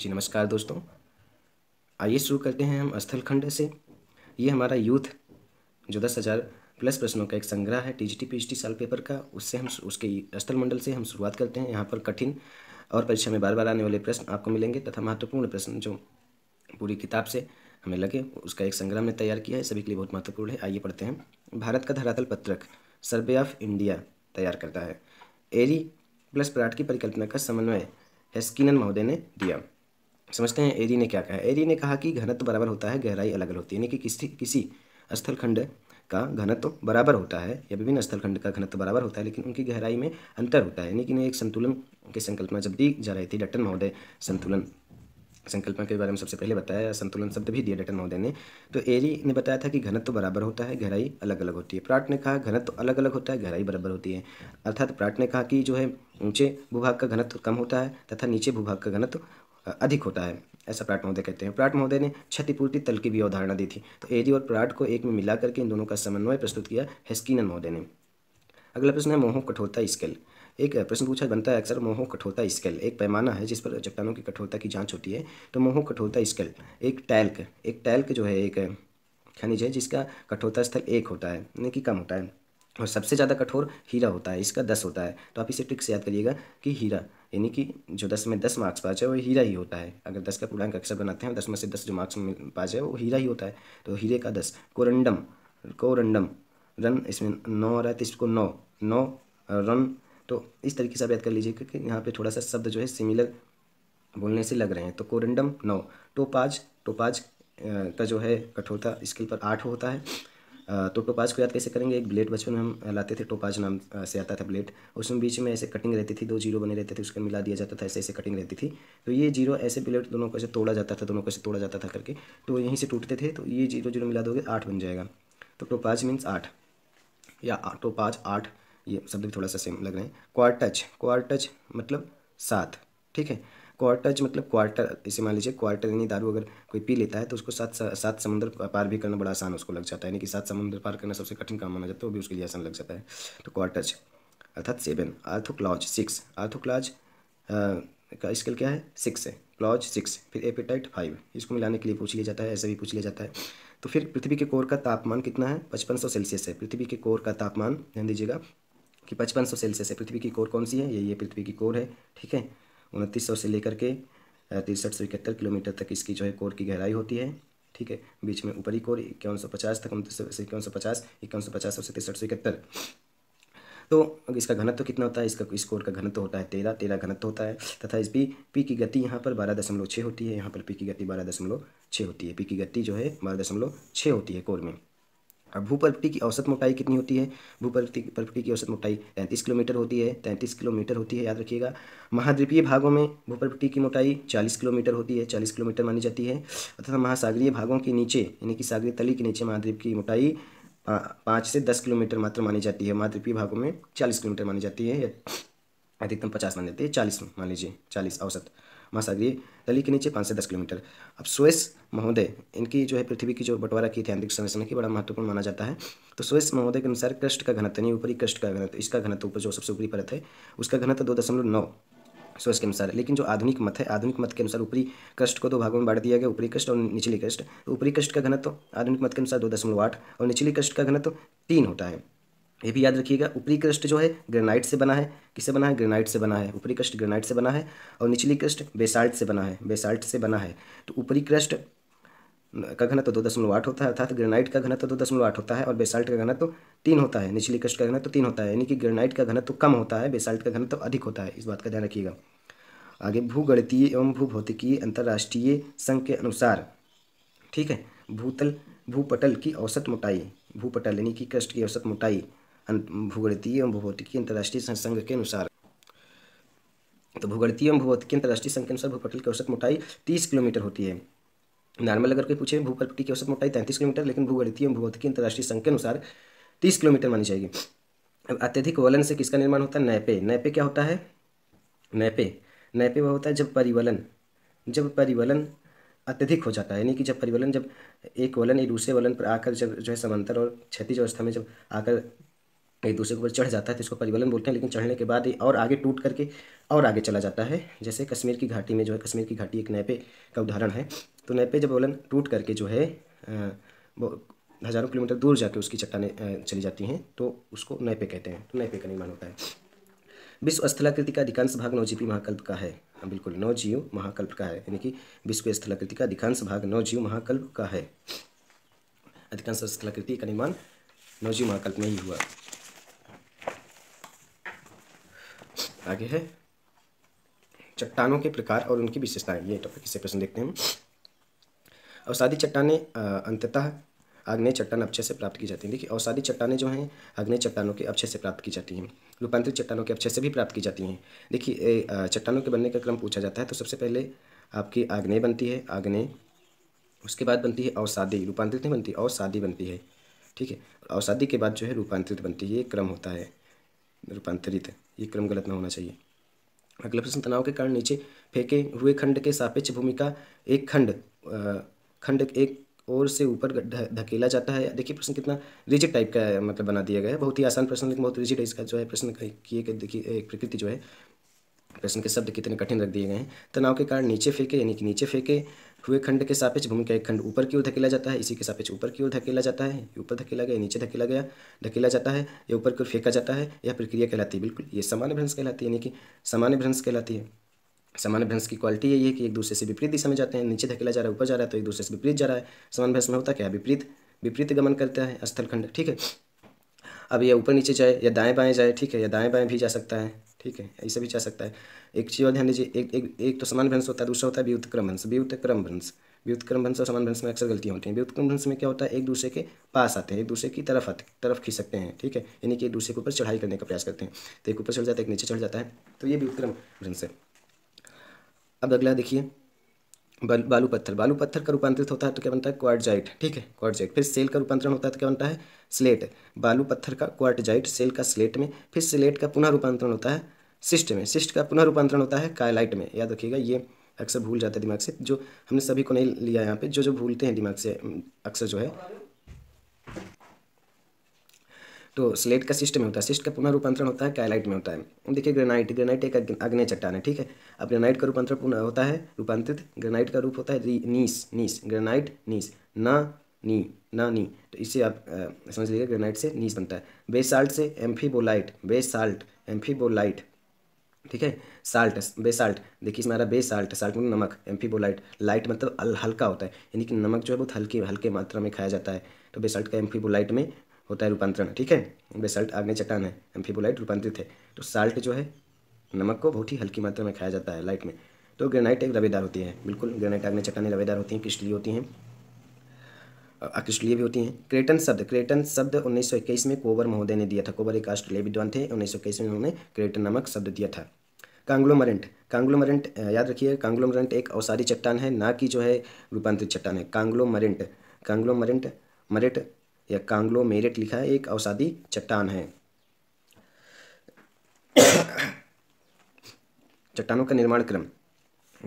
जी नमस्कार दोस्तों आइए शुरू करते हैं हम स्थल खंड से ये हमारा यूथ जो दस हज़ार प्लस प्रश्नों का एक संग्रह है एच पीएचडी साल पेपर का उससे हम उसके स्थल मंडल से हम शुरुआत करते हैं यहाँ पर कठिन और परीक्षा में बार बार आने वाले प्रश्न आपको मिलेंगे तथा महत्वपूर्ण प्रश्न जो पूरी किताब से हमें लगे उसका एक संग्रह हमने तैयार किया है सभी के लिए बहुत महत्वपूर्ण है आइए पढ़ते हैं भारत का धरातल पत्रक सर्वे ऑफ इंडिया तैयार करता है एरी प्लस प्राट की परिकल्पना का समन्वय हेस्किनन महोदय ने दिया समझते हैं एरी ने क्या कहा एरी ने कहा कि घनत्व बराबर होता है गहराई अलग अलग होती है यानी कि किसी किसी स्थलखंड का घनत्व बराबर होता है या विभिन्न स्थलखंड का घनत्व बराबर होता है लेकिन उनकी गहराई में अंतर होता है यानी कि एक संतुलन की संकल्पना जब दी जा रही थी डटन महोदय संतुलन संकल्पना के बारे में सबसे पहले बताया संतुलन शब्द भी दिया डटन महोदय ने तो एरी ने बताया था कि घनत्व तो बराबर होता है गहराई अलग अलग होती है प्राट ने कहा घनत्व अलग अलग होता है गहराई बराबर होती है अर्थात प्राट ने कहा कि जो है ऊंचे भूभाग का घनत्व कम होता है तथा नीचे भूभाग का घनत्व अधिक होता है ऐसा प्राट महोदय कहते हैं प्राट महोदय ने क्षतिपूर्ति तल की भी अवधारणा दी थी तो एडी और प्राट को एक में मिला करके इन दोनों का समन्वय प्रस्तुत किया हेस्किनन महोदय ने अगला प्रश्न है मोह कठोरता स्केल एक प्रश्न पूछा बनता है अक्सर मोह कठोरता स्केल एक पैमाना है जिस पर चट्टानों की कठोरता की जांच होती है तो मोह कठोरता स्केल एक टैल्क एक टैल्क जो है एक खनिज है जिसका कठोरता स्थल एक होता है यानी कि कम होता है और सबसे ज़्यादा कठोर हीरा होता है इसका दस होता है तो आप इसे ट्रिक से याद करिएगा कि हीरा यानी कि जो दस में दस मार्क्स पा है वो हीरा ही होता है अगर दस का पूर्णांक अक्षर बनाते हैं दस में से दस जो मार्क्स में पा है वो हीरा ही होता है तो हीरे का दस कोरंडम कोरंडम रन इसमें नौ आ रहा है तो इसको नौ नौ रन तो इस तरीके से आप याद कर लीजिए क्योंकि यहाँ पर थोड़ा सा शब्द जो है सिमिलर बोलने से लग रहे हैं तो कोरेंडम नौ टोपाज टोपाज का जो है कठोरता स्केल पर आठ होता है तो टोपाज को याद कैसे करेंगे एक ब्लेड बचपन में हम लाते थे टोपाज नाम से आता था ब्लेड उसमें बीच में ऐसे कटिंग रहती थी दो जीरो बने रहते थे उसका मिला दिया जाता था ऐसे ऐसे कटिंग रहती थी तो ये जीरो ऐसे ब्लेड दोनों को ऐसे तोड़ा जाता था दोनों को ऐसे तोड़ा जाता था करके तो यहीं से टूटते थे तो ये जीरो जीरो मिला दोगे आठ बन जाएगा तो टोपाज मीन्स आठ या टोपाज आठ ये शब्द भी थोड़ा सा सेम लग रहे हैं क्वार टच क्वार टच मतलब सात ठीक है क्वार्टज मतलब क्वार्टर इसे मान लीजिए क्वार्टर यानी दारू अगर कोई पी लेता है तो उसको सात सात समुद्र पार भी करना बड़ा आसान उसको लग जाता है यानी कि सात समुद्र पार करना सबसे कठिन काम माना जाता है वो भी उसके लिए आसान लग जाता है तो क्वार्टज अर्थात seven orthoclase six orthoclase का स्केल क्या है सिक्स है क्लॉज सिक्स फिर एपेटाइट फाइव इसको मिलाने के लिए पूछ लिया जाता है ऐसा भी पूछ लिया जाता है तो फिर पृथ्वी के कोर का तापमान कितना है पचपन सौ सेल्सियस है पृथ्वी के कोर का तापमान ध्यान दीजिएगा कि पचपन सौ सेल्सियस है पृथ्वी की कोर कौन सी है ये ये पृथ्वी की कोर है ठीक है उनतीस से लेकर के तिरसठ सौ इकहत्तर किलोमीटर तक इसकी जो है कोर की गहराई होती है ठीक है बीच में ऊपरी कोर इक्यावन सौ पचास तक उनतीस इक्यावन सौ पचास इक्यावन सौ पचास से तिरसठ सौ इकहत्तर तो इसका घनत्व तो कितना होता है इसका इस कोर का घनत्व तो होता है तेरह तेरह घनत्व तो होता है तथा इस पी पी की गति यहाँ पर बारह दशमलव छः होती है यहाँ पर पी की गति बारह दशमलव छः होती है पी की गति जो है बारह दशमलव छः होती है कोर में भूपलपट्टी की औसत मोटाई कितनी होती है भूपलपट्टी पलपट्टी की औसत मोटाई तैंतीस किलोमीटर होती है तैंतीस किलोमीटर होती है याद रखिएगा महाद्वीपीय भागों में भूपलपट्टी की मोटाई चालीस किलोमीटर होती है चालीस किलोमीटर मानी जाती है तथा महासागरीय भागों के नीचे यानी कि सागरी तली के नीचे महाद्वीप की मोटाई पाँच से दस किलोमीटर मात्र मानी जाती है महाद्वीपीय भागों में चालीस किलोमीटर मानी जाती है अधिकतम पचास मान जाती हैं चालीस मान लीजिए चालीस औसत महासागरीय दली के नीचे पाँच से दस किलोमीटर अब सुएस महोदय इनकी जो है पृथ्वी की जो बंटवारा की थी आंतरिक संरचना की बड़ा महत्वपूर्ण माना जाता है तो सुएस महोदय के अनुसार कृष्ण का घनत्व यानी ऊपरी कृष्ण का घनत्व इसका घनत्व ऊपर जो सबसे ऊपरी परत है उसका घनत्व दो दशमलव नौ सुएस के अनुसार लेकिन जो आधुनिक मत है आधुनिक मत के अनुसार ऊपरी कष्ट को दो भागों में बांट दिया गया ऊपरी कष्ट और निचली कष्ट तो ऊपरी कष्ट का घनत्व आधुनिक मत के अनुसार दो दशमलव आठ और निचली कष्ट का घनत्व तीन होता है ये भी याद रखिएगा ऊपरी क्रस्ट जो है ग्रेनाइट से बना है किससे बना है ग्रेनाइट से बना है ऊपरी क्रस्ट ग्रेनाइट से बना है और निचली क्रस्ट बेसाल्ट से बना है बेसाल्ट से बना है तो ऊपरी क्रस्ट का घनत्व तो दो दशमलव आठ होता है अर्थात ग्रेनाइट का घनत्व तो दो दशमलव आठ होता है और बेसाल्ट का घनत्व तो तीन होता है निचली क्रस्ट का घनत्व तो तीन होता है यानी कि ग्रेनाइट का घनत्व तो कम होता है बेसाल्ट का घनत्व तो अधिक होता है इस बात का ध्यान रखिएगा आगे भूगणितीय एवं भूभौतिकीय अंतर्राष्ट्रीय संघ के अनुसार ठीक है भूतल भूपटल की औसत मोटाई भूपटल यानी कि क्रस्ट की औसत मोटाई भूगणतीय एवं अंतर्राष्ट्रीय संघ के अनुसार तो भूगणतीय एवं अंतर्राष्ट्रीय संघ के अनुसार भूपटल की औसत मोटाई तीस किलोमीटर होती है नॉर्मल अगर कोई पूछे भूपटल की औसत मोटाई तैंतीस किलोमीटर लेकिन भूगणतीय एवं अंतर्राष्ट्रीय संघ के अनुसार तीस किलोमीटर मानी जाएगी अब अत्यधिक वलन से किसका निर्माण होता है नैपे नैपे क्या होता है नैपे नैपे वह होता है जब परिवलन जब परिवलन अत्यधिक हो जाता है यानी कि जब परिवलन जब एक वलन एक दूसरे वलन पर आकर जब जो है समांतर और क्षतिज अवस्था में जब आकर एक दूसरे के ऊपर चढ़ जाता है तो इसको परिवलन बोलते हैं लेकिन चढ़ने के बाद और आगे टूट करके और आगे चला जाता है जैसे कश्मीर की घाटी में जो है कश्मीर की घाटी एक नैपे का उदाहरण है तो नैपे जब वलन टूट करके जो है वो हज़ारों किलोमीटर दूर जाके उसकी चट्टाने चली जाती हैं तो उसको नैपे कहते हैं तो नैपे का निर्माण होता है विश्व स्थलाकृति का अधिकांश भाग नवजीवी महाकल्प का है हाँ, बिल्कुल नवजीव महाकल्प का है यानी कि विश्व स्थलाकृति का अधिकांश भाग नवजीव महाकल्प का है अधिकांश स्थलाकृति का निर्माण नवजीव महाकल्प में ही हुआ आगे है चट्टानों के प्रकार और उनकी विशेषताएं ये टॉपिक इससे प्रश्न देखते हैं औसादी चट्टाने अंततः आग्नेय चट्टान अक्षय से प्राप्त की जाती है देखिए औसादी चट्टाने जो हैं आग्नेय चट्टानों के अक्षय से प्राप्त की जाती हैं रूपांतरित चट्टानों के अक्षय से भी प्राप्त की जाती हैं देखिए चट्टानों के बनने का क्रम पूछा जाता है तो सबसे पहले आपकी आग्नेय बनती है आग्नेय उसके बाद बनती है औसादी रूपांतरित नहीं बनती औसादी बनती है ठीक है औसादी के बाद जो है रूपांतरित बनती है ये क्रम होता है रूपांतरित है ये क्रम गलत ना होना चाहिए अगला प्रश्न तनाव के कारण नीचे फेंके हुए खंड के सापेक्ष भूमिका एक खंड खंड एक और से ऊपर धकेला जाता है देखिए प्रश्न कितना रिजिट टाइप का मतलब बना दिया गया है बहुत ही आसान प्रश्न लेकिन बहुत रिजिट है इसका जो है प्रश्न किए देखिए प्रकृति जो है प्रश्न के शब्द कितने कठिन रख दिए गए हैं तनाव के कारण नीचे फेंके यानी कि नीचे फेंके हुए खंड के सापेक्ष भूमि का एक खंड ऊपर की ओर धकेला जाता है इसी के सापेक्ष ऊपर की ओर धकेला जाता है ऊपर धकेला गया नीचे धकेला गया धकेला जाता है या ऊपर की ओर फेंका जाता है यह प्रक्रिया कहलाती है बिल्कुल ये सामान्य भ्रंश कहलाती है यानी कि सामान्य भ्रंश कहलाती है सामान्य भ्रंश की क्वालिटी यही है कि एक दूसरे से विपरीत दिशा में जाते हैं नीचे धकेला जा रहा है ऊपर जा रहा है तो एक दूसरे से विपरीत जा रहा है सामान्य भ्रंश में होता क्या विपरीत विपरीत गमन करता है स्थलखंड ठीक है अब यह ऊपर नीचे जाए या दाएं बाएं जाए ठीक है या दाएं बाएं भी जा सकता है ठीक है ऐसा भी चाह सकता है एक चीज़ और ध्यान दीजिए एक एक एक तो समान भ्रंश होता है दूसरा होता है व्युतक्रम वंश व्युतक्रम वंश व्युतक्रम वंश और समान भ्रंश में अक्सर गलतियाँ होती हैं व्युतक्रम भ्रंश में क्या होता है एक दूसरे के पास आते हैं एक दूसरे की तरफ आते तरफ सकते हैं ठीक है यानी कि एक दूसरे के ऊपर चढ़ाई करने का प्रयास करते हैं तो एक ऊपर चढ़ जाता है एक नीचे चढ़ जाता है तो ये व्युतक्रम भ्रंश है अब अगला देखिए बालू पत्थर बालू पत्थर का रूपांतरित होता है तो क्या बनता है क्वार्टजाइट ठीक है क्वार्टजाइट फिर सेल का रूपांतरण होता है तो क्या बनता है स्लेट बालू पत्थर का क्वार्टजाइट सेल का स्लेट में फिर स्लेट का पुनः रूपांतरण होता है सिस्ट में सिस्ट का पुनः रूपांतरण होता है कायलाइट में याद रखिएगा ये अक्सर भूल जाता है दिमाग से जो हमने सभी को नहीं लिया यहाँ पे जो जो भूलते हैं दिमाग से अक्सर जो है तो स्लेट का सिस्टम होता है सिस्ट का पुनः रूपांतरण होता है कैलाइट में होता है देखिए ग्रेनाइट ग्रेनाइट एक अग्नि चट्टान है ठीक है अब ग्रेनाइट का रूपांतरण पुनः होता है रूपांतरित ग्रेनाइट का रूप होता है नीस नीस ग्रेनाइट नीस ना नी ना नी तो इससे आप आ, समझ लीजिए ग्रेनाइट से नीस बनता है बेसाल्ट से एम्फीबोलाइट बेसाल्ट एम्फीबोलाइट ठीक है साल्ट बेसाल्ट देखिए इसमें हमारा बेसाल्ट साल्ट मतलब नमक एम्फीबोलाइट लाइट मतलब हल्का होता है यानी कि नमक जो है बहुत हल्के हल्के मात्रा में खाया जाता है तो बेसाल्ट का एम्फीबोलाइट में होता है रूपांतरण ठीक है बेसल्ट आग्ने चट्टान है एम्फीबोलाइट रूपांतरित है तो साल्ट जो है नमक को बहुत ही हल्की मात्रा में खाया जाता है लाइट में तो ग्रेनाइट एक रवेदार होती है बिल्कुल ग्रेनाइट आग्ने चट्टानें रवेदार होती हैं क्रिस्टलीय होती हैं अक्रिस्टलीय भी होती हैं क्रेटन शब्द क्रेटन शब्द 1921 में कोवर महोदय ने दिया था कोवर एक ऑस्ट्रेलिया विद्वान थे 1921 में उन्होंने क्रेटन नामक शब्द दिया था कांग्लोमरेंट कांग्लोमरेंट याद रखिए कांग्लोमरेंट एक अवसारी चट्टान है ना कि जो है रूपांतरित चट्टान है कांग्लोमरेंट कांग्लोमरेंट मरेट या कांग्लो मेरेट लिखा है एक औसादी चट्टान है चट्टानों का निर्माण क्रम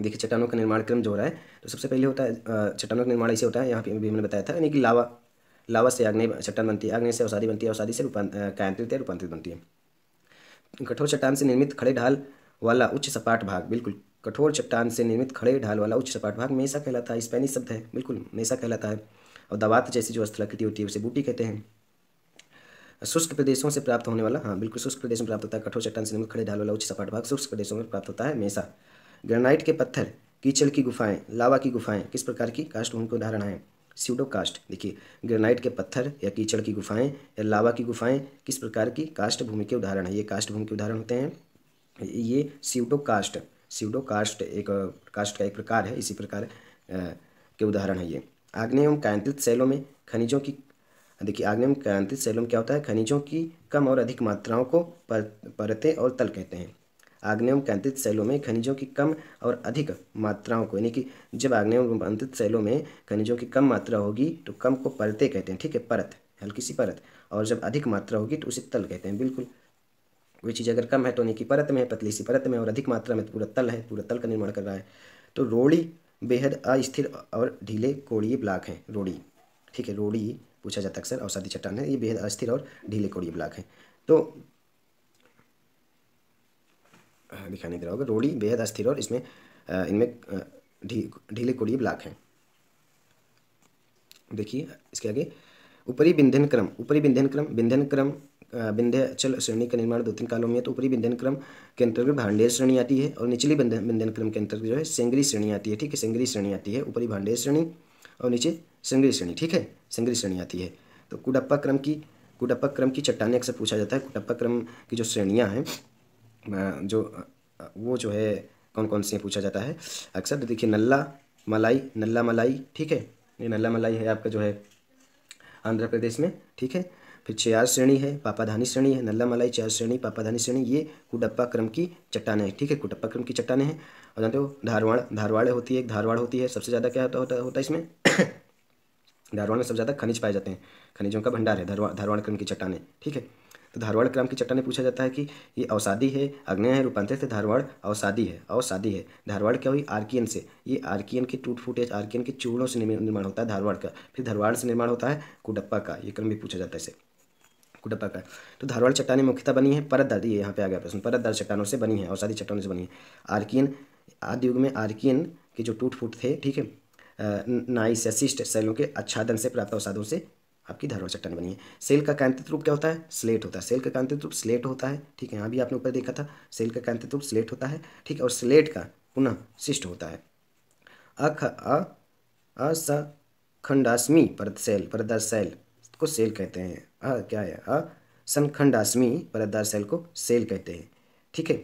देखिए चट्टानों का निर्माण क्रम जो हो रहा है तो सबसे पहले होता है चट्टानों का निर्माण ऐसे होता है यहाँ पे भी मैंने बताया था यानी कि लावा लावा से आग्नेय चट्टान बनती है आग्नेय से औसादी बनती है औसादी से रूपांतरित रूपांतरित बनती है कठोर चट्टान से निर्मित खड़े ढाल वाला उच्च सपाट भाग बिल्कुल कठोर चट्टान से निर्मित खड़े ढाल वाला उच्च सपाट भाग मेसा कहलाता है स्पेनिश शब्द है बिल्कुल मेसा कहलाता है और दवात जैसी जो स्थलाकृति होती है उसे बूटी कहते हैं शुष्क प्रदेशों से प्राप्त होने वाला हाँ बिल्कुल शुष्क प्रदेश में प्राप्त होता है कठोर चट्टान से खड़े ढाल वाला उच्च सपाट भाग शुष्क प्रदेशों में प्राप्त होता है मेसा ग्रेनाइट के पत्थर कीचड़ की गुफाएं लावा की गुफाएं किस प्रकार की कास्ट के उदाहरण है सीडो कास्ट देखिए ग्रेनाइट के पत्थर या कीचड़ की गुफाएं या लावा की गुफाएं किस प्रकार की कास्ट भूमि के उदाहरण है ये कास्ट भूमि के उदाहरण होते हैं ये सीडो कास्ट सीडो कास्ट एक कास्ट का एक प्रकार है इसी प्रकार के उदाहरण है ये आग्नेय एवं कायांत्रित शैलों में खनिजों की देखिए आग्नेय एवं कायांत्रित शैलों में क्या होता है खनिजों की कम और अधिक मात्राओं को पर, परतें और तल कहते हैं आग्नेय एवं कायांत्रित शैलों में खनिजों की कम और अधिक मात्राओं को यानी कि जब आग्नेय एवं अंतित शैलों में खनिजों की कम मात्रा होगी तो कम को परतें कहते हैं ठीक है परत हल्की सी परत और जब अधिक मात्रा होगी तो उसे तल कहते हैं बिल्कुल कोई चीज़ अगर कम है तो यानी कि परत में है पतली सी परत में और अधिक मात्रा में तो पूरा तल है पूरा तल का निर्माण कर रहा है तो रोड़ी बेहद अस्थिर और ढीले कोड़ीय ब्लॉक हैं रोड़ी ठीक है रोड़ी पूछा जाता है अक्सर अवसादी चट्टान है ये बेहद अस्थिर और ढीले कोड़ीय ब्लॉक है तो दिखाने दे रहा होगा रोड़ी बेहद अस्थिर और इसमें इनमें ढीले धी, कोड़ीय ब्लॉक हैं देखिए इसके आगे ऊपरी बिंधन क्रम ऊपरी बिंधन क्रम बिंधन क्रम बिंध्याचल श्रेणी का निर्माण दो तीन कालों में है तो ऊपरी बिंधन क्रम के अंतर्गत भांडेय श्रेणी आती है और निचली बिंधन बिंधन क्रम के अंतर्गत जो है सेंगरी श्रेणी आती है ठीक है सेंगरी श्रेणी आती है ऊपरी भांडेय श्रेणी और नीचे सेंगरी श्रेणी ठीक है सेंगरी श्रेणी आती है तो कुडप्पा क्रम की कुडप्पा क्रम की चट्टाने अक्सर पूछा जाता है कुडप्पा क्रम की जो श्रेणियाँ हैं जो वो जो है कौन कौन सी पूछा जाता है अक्सर देखिए नल्ला मलाई नल्ला मलाई ठीक है ये नल्ला मलाई है आपका जो है आंध्र प्रदेश में ठीक है फिर चार श्रेणी है पापाधानी श्रेणी है नल्ला मलाई चार श्रेणी पापाधानी श्रेणी ये कुडप्पा क्रम की चट्टाने हैं ठीक है कुडप्पा क्रम की चट्टाने हैं और जानते हो धारवाड़ धारवाड़ होती है एक धारवाड़ होती है सबसे ज़्यादा क्या होता होता, होता है इसमें धारवाड़ में सबसे ज़्यादा खनिज पाए जाते हैं खनिजों का भंडार है धारवाड़ धारवाड़ क्रम की चट्टाने ठीक है तो धारवाड़ क्रम की चट्टा में पूछा जाता है कि ये अवसादी है अग्नय है रूपांतरित है धारवाड़ अवसादी है अवसादी है धारवाड़ क्या हुई आर्कियन से ये आर्कियन के टूट फूट या आर्कियन के चूड़ों से निर्माण होता है धारवाड़ का फिर धारवाड़ से निर्माण होता है कुडप्पा का ये क्रम भी पूछा जाता है इसे कुडप्पा का तो धारवाड़ चट्टानी मुख्यतः बनी है परत ये यहाँ पे आ गया प्रश्न दर्द चट्टानों से बनी है अवसादी चट्टानों से बनी है आर्कियन आदि युग में आर्कियन के जो टूट फूट थे ठीक है नाइसिस्ट या शैलों के आच्छादन से प्राप्त अवसादों से आपकी धारा चट्टान बनी है सेल का कांतित रूप क्या होता है स्लेट होता है सेल का कांतित रूप स्लेट होता है ठीक है यहाँ भी आपने ऊपर देखा था सेल का कांतित रूप स्लेट होता है ठीक है और स्लेट का पुनः शिष्ट होता है अख सेल परदशैल सेल को सेल कहते हैं अ क्या है असनखंडास्मी सेल को सेल कहते हैं ठीक है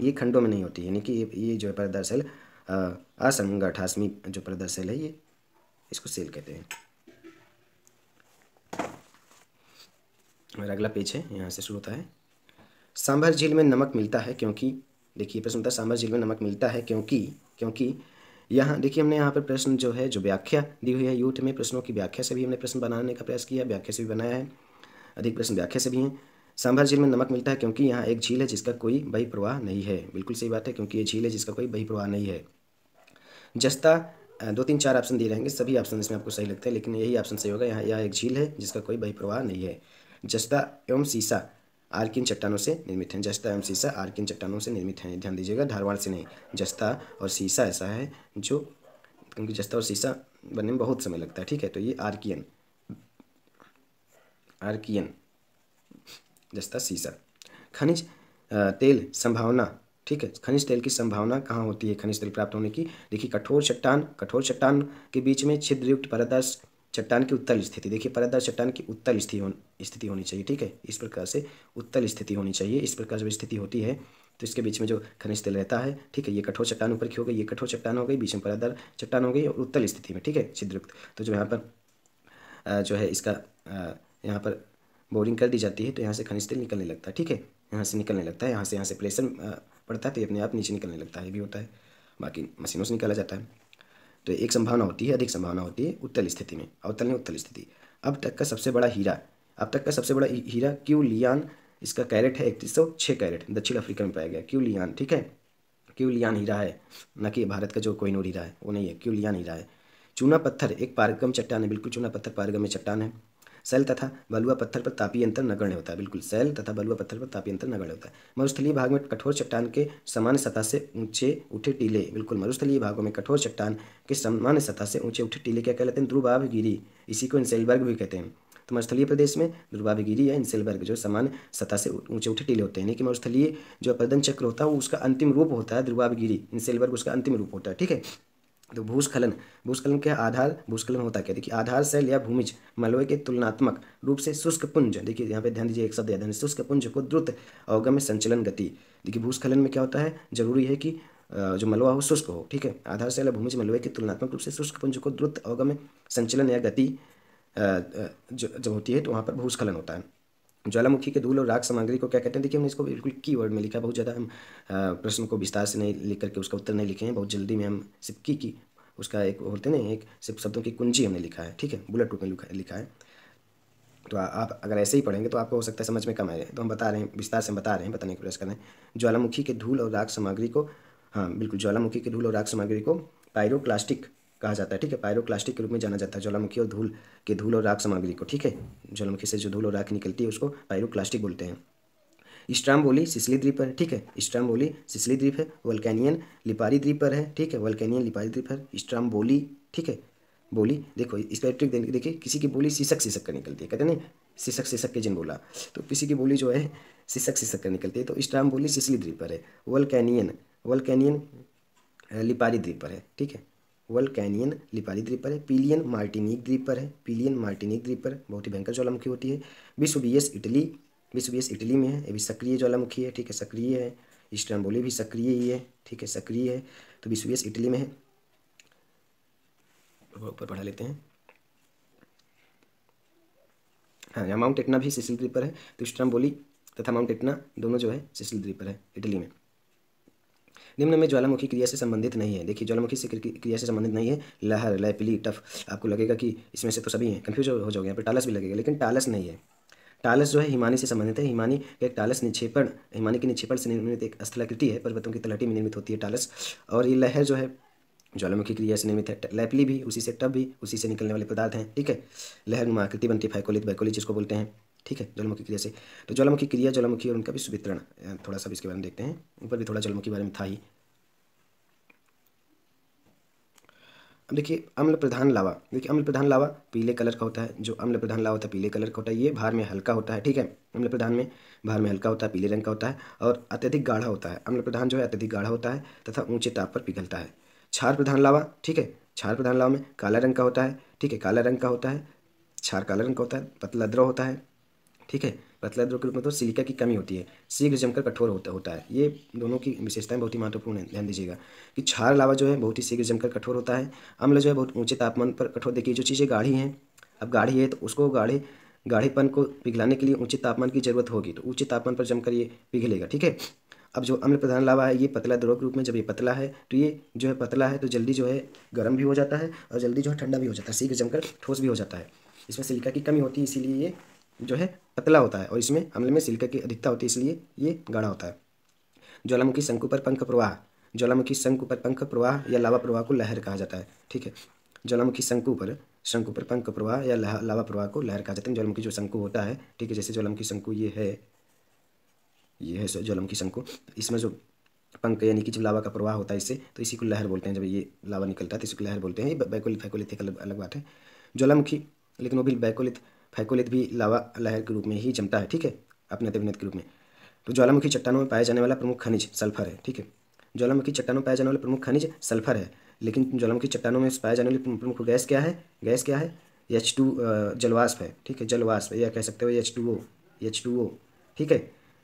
ये खंडों में नहीं होती यानी कि ये ये जो है सेल असंगठास्मी जो सेल है ये इसको सेल कहते हैं मेरा अगला पेज है यहाँ से शुरू होता है सांभर झील में नमक मिलता है क्योंकि देखिए प्रश्न होता है सांभर झील में नमक मिलता है क्योंकि क्योंकि यहाँ देखिए हमने यहाँ पर प्रश्न जो है जो व्याख्या दी हुई है यूथ में प्रश्नों की व्याख्या से भी हमने प्रश्न बनाने का प्रयास किया व्याख्या से भी बनाया है अधिक प्रश्न व्याख्या से भी हैं सांभर झील में नमक मिलता है क्योंकि यहाँ एक झील है जिसका कोई बही प्रवाह नहीं है बिल्कुल सही बात है क्योंकि ये झील है जिसका कोई बही प्रवाह नहीं है जस्ता दो तीन चार ऑप्शन दिए रहेंगे सभी ऑप्शन इसमें आपको सही लगता है लेकिन यही ऑप्शन सही होगा यहाँ यह एक झील है जिसका कोई बही प्रवाह नहीं है जस्ता एवं सीसा किन चट्टानों से निर्मित हैं जस्ता एवं सीसा किन चट्टानों से निर्मित हैं ध्यान दीजिएगा धारवाड़ से नहीं जस्ता और सीसा ऐसा है जो क्योंकि जस्ता और सीसा बनने में बहुत समय लगता है ठीक है तो ये आर्कियन आर्कियन जस्ता सीसा खनिज तेल संभावना ठीक है खनिज तेल की संभावना कहाँ होती है खनिज तेल प्राप्त होने की देखिए कठोर चट्टान कठोर चट्टान के बीच में छिद्रयुक्त परदर्श चट्टान की उत्तल स्थिति देखिए परतदार चट्टान की उत्तल स्थिति हो, स्थिति होनी चाहिए ठीक है इस प्रकार से उत्तल स्थिति होनी चाहिए इस प्रकार जब स्थिति होती है तो इसके बीच में जो खनिज तेल रहता है ठीक है ये कठोर चट्टान ऊपर की हो गई ये कठोर चट्टान हो गई बीच में परतदार चट्टान हो गई और उत्तल स्थिति में ठीक है छिद्रयुक्त तो जो यहाँ पर जो है इसका यहाँ पर बोरिंग कर दी जाती है तो यहाँ से खनिज तेल निकलने लगता है ठीक है यहाँ से निकलने लगता है यहाँ से यहाँ से प्रेशर पड़ता है तो अपने आप नीचे निकलने लगता है ये भी होता है बाकी मशीनों से निकाला जाता है तो एक संभावना होती है अधिक संभावना होती है उत्तल स्थिति में अवतल में उत्तल स्थिति अब तक का सबसे बड़ा हीरा अब तक का सबसे बड़ा हीरा क्यू लियान इसका कैरेट है इकतीस सौ छः कैरेट दक्षिण अफ्रीका में पाया गया क्यू लियान ठीक है क्यू लियान हीरा है न कि भारत का जो कोइनूर हीरा है वो नहीं है क्यू लियान हीरा है चूना पत्थर एक पारगम चट्टान है बिल्कुल चूना पत्थर पारगम में चट्टान है सेल तथा बलुआ पत्थर पर तापी अंतर नगण्य होता है बिल्कुल सेल तथा बलुआ पत्थर पर तापी अंतर नगण्य होता है मरुस्थलीय भाग में कठोर चट्टान के सामान्य सतह से ऊंचे उठे टीले बिल्कुल मरुस्थलीय भागों में कठोर चट्टान के सामान्य सतह से ऊंचे उठे टीले क्या कहलाते हैं ध्रुवाभ गिरी इसी को इंसेलबर्ग भी कहते हैं तो मरुस्थलीय प्रदेश में ध्रुवाभिगिरी या इंसेलबर्ग जो सामान्य सतह से ऊंचे उठे टीले होते हैं यानी कि मरुस्थलीय जो अपर्दन चक्र होता है उसका अंतिम रूप होता है ध्रुवाभिगिरी इंसेलबर्ग उसका अंतिम रूप होता है ठीक है तो भूस्खलन भूस्खलन के आधार भूस्खलन होता क्या देखिए आधार शैल या भूमिज मलबे के तुलनात्मक रूप से शुष्क पुंज देखिए यहाँ पे ध्यान दीजिए एक शब्द ध्यान शुष्क पुंज को द्रुत अवगम संचलन गति देखिए भूस्खलन में क्या होता है जरूरी है कि जो मलबा हो शुष्क हो ठीक है आधार शैल भूमिज मलबे के तुलनात्मक रूप से शुष्क पुंज को द्रुत अवगम संचलन या गति जब होती है तो वहाँ पर भूस्खलन होता है ज्वालामुखी के धूल और राग सामग्री को क्या कहते हैं देखिए हमने इसको बिल्कुल की वर्ड में लिखा बहुत ज़्यादा हम प्रश्न को विस्तार से नहीं लिख करके उसका उत्तर नहीं लिखे हैं बहुत जल्दी में हम सिर्फ की उसका एक होते ना एक सिर्फ शब्दों की कुंजी हमने लिखा है ठीक है बुलेट रूप में लिखा है तो आ, आप अगर ऐसे ही पढ़ेंगे तो आपको हो सकता है समझ में कम आएगा तो हम बता रहे हैं विस्तार से बता रहे हैं बताने की प्रयास कर रहे हैं ज्वालामुखी के धूल और राग सामग्री को हाँ बिल्कुल ज्वालामुखी के धूल और राग सामग्री को पायरोप्लास्टिक कहा जाता है ठीक है पायरोक्लास्टिक के रूप में जाना जाता है ज्वालामुखी और धूल के धूल और राख सामग्री को ठीक है ज्वालामुखी से जो धूल और राख निकलती है उसको पायरोक्लास्टिक बोलते हैं स्ट्राम बोली सिसली द्वीप पर ठीक है स्ट्राम बोली सिसली द्वीप है वल्कैनियन लिपारी द्वीप पर है ठीक है वल्कैनियन लिपारी द्वीप पर बोली ठीक है बोली देखो इसका ट्रिक देखिए किसी की बोली शीशक शीशक कर निकलती है कहते हैं ना शीशक शीशक के जिन बोला तो किसी की बोली जो है शीशक शीशक कर निकलती है तो स्ट्राम बोली सिसली द्वीप पर है वल्कैनियन वल्कैनियन लिपारी द्वीप पर है ठीक है वल्कैनियन लिपाली द्वीप पर है पीलियन मार्टिनिक द्वीप पर है पीलियन मार्टिनिक द्वीप पर बहुत ही भयंकर ज्वालामुखी होती है विश्वबीएस इटली विश्वबीएस इटली में है ये भी सक्रिय ज्वालामुखी है ठीक है सक्रिय है इस्टानबोली भी सक्रिय ही है ठीक है सक्रिय है तो विश्वबीएस इटली में है ऊपर पढ़ा लेते हैं हाँ यहाँ माउंट एटना भी सिसिल द्वीप पर है तो इस्टानबोली तथा माउंट एटना दोनों जो है सिसिल द्वीप पर है इटली में निम्न में ज्वालामुखी क्रिया से संबंधित नहीं है देखिए ज्वालामुखी से क्रिया से संबंधित नहीं है लहर लयपिली टफ आपको लगेगा कि इसमें से तो सभी हैं कन्फ्यूज हो जाओगे यहाँ पर टालस भी लगेगा लेकिन टालस नहीं है टालस जो है हिमानी से संबंधित है हिमानी का एक टालस निक्षेपण हिमानी के निक्षेपण से निर्मित एक स्थलाकृति है पर्वतों की तलहटी में निर्मित होती है टालस और ये लहर जो है ज्वालामुखी क्रिया से निर्मित है लैपली भी उसी से टब भी उसी से निकलने वाले पदार्थ हैं ठीक है लहर आकृति बनती है फाइकोलित बाइकोलित जिसको बोलते हैं ठीक है ज्वालामुखी क्रिया से तो ज्वालामुखी क्रिया ज्वालामुखी और उनका भी सुवितरण थोड़ा सा इसके बारे में देखते हैं ऊपर भी थोड़ा ज्वालामुखी बारे में था ही अब देखिए अम्ल प्रधान लावा देखिए अम्ल प्रधान लावा पीले कलर का होता है जो अम्ल प्रधान लावा होता है पीले कलर का होता है ये भार में हल्का होता है ठीक है अम्ल प्रधान में भार में हल्का होता है पीले रंग का होता है और अत्यधिक गाढ़ा होता है अम्ल प्रधान जो है अत्यधिक गाढ़ा होता है तथा ऊंचे ताप पर पिघलता है क्षार प्रधान लावा ठीक है क्षार प्रधान लावा में काला रंग का होता है ठीक है काला रंग का होता है क्षार काला रंग का होता है पतला द्रव होता है ठीक है पतला द्रव के रूप में तो सिलिका की कमी होती है शीघ्र जमकर कठोर होता होता है ये दोनों की विशेषताएं बहुत ही महत्वपूर्ण है ध्यान दीजिएगा कि क्षार लावा जो है बहुत ही शीघ्र जमकर कठोर होता है अम्ल जो है बहुत ऊंचे तापमान पर कठोर देखिए जो चीज़ें गाढ़ी हैं अब गाढ़ी है तो उसको गाढ़े गाढ़ेपन को पिघलाने के लिए ऊंचे तापमान की जरूरत होगी तो ऊंचे तापमान पर जमकर ये पिघलेगा ठीक है अब जो अम्ल प्रधान लावा है ये पतला द्रव के रूप में जब ये पतला है तो ये जो है पतला है तो जल्दी जो है गर्म भी हो जाता है और जल्दी जो है ठंडा भी हो जाता है शीघ्र जमकर ठोस भी हो जाता है इसमें सिलिका की कमी होती है इसीलिए ये जो है पतला होता है और इसमें अम्ल में सिलिका की अधिकता होती है इसलिए ये गाढ़ा होता है ज्वालामुखी शंकु पर पंख प्रवाह ज्वालामुखी शंकु पर पंख प्रवाह या लावा प्रवाह को लहर कहा जाता है ठीक है ज्वालामुखी शंकु पर शंकु पर पंख प्रवाह या लावा प्रवाह को लहर कहा जाता है ज्वालामुखी जो शंकु होता है ठीक है जैसे ज्वालामुखी शंकु ये है ये है ज्वालामुखी शंकु इसमें जो पंख यानी कि जब लावा का प्रवाह होता है इससे तो इसी को लहर बोलते हैं जब ये लावा निकलता है तो इसी को लहर बोलते हैं ये बैकोलिथ फैकोलिथ एक अलग बात है ज्वालामुखी लेकिन वो भी बैकोलिथ फैकोलित भी लावा लहर के रूप में ही जमता है ठीक है अपने अभिनत के रूप में तो ज्वालामुखी चट्टानों में पाया जाने वाला प्रमुख खनिज सल्फर है ठीक है ज्वालामुखी चट्टानों में पाया जाने वाला प्रमुख खनिज सल्फर है लेकिन ज्वालामुखी चट्टानों में पाया जाने वाली प्रमुख गैस क्या है गैस क्या है एच टू जलवाष्प है ठीक है जलवाष्प या कह सकते हो H two O H two O ठीक है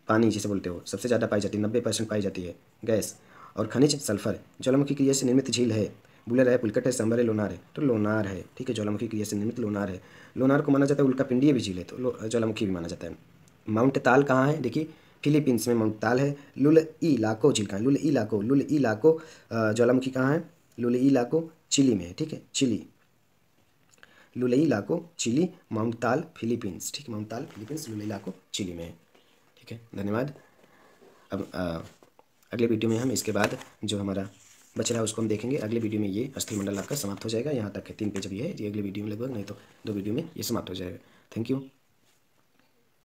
पानी जिसे बोलते हो सबसे ज़्यादा पाई जाती है नब्बे परसेंट पाई जाती है गैस और खनिज सल्फर ज्वालामुखी की से निर्मित झील है बुलर है पुलकट है सांबर है लोनार है तो लोनार है ठीक है ज्वालामुखी क्रिया से निर्मित लोनार है लोनार को माना जाता है उल्का पिंडीय भी झील है तो ज्वालामुखी भी माना जाता है माउंट ताल कहाँ है देखिए फिलीपींस में माउंट ताल है लुल ई लाको झील कहाँ लुल ई लाको लुल ई लाको ज्वालामुखी कहाँ है लुल ई लाको चिली में है ठीक है Chile Llullaillaco Chile mount Taal Philippines ठीक है mount Taal Philippines लुलई Llullaillaco chilli में है ठीक है धन्यवाद अब अगले वीडियो में हम इसके बाद जो हमारा बच रहा है उसको हम देखेंगे अगले वीडियो में ये अस्थि मंडल आपका समाप्त हो जाएगा यहाँ तक है तीन पेज भी है ये अगले वीडियो में लगभग नहीं तो दो वीडियो में ये समाप्त हो जाएगा थैंक यू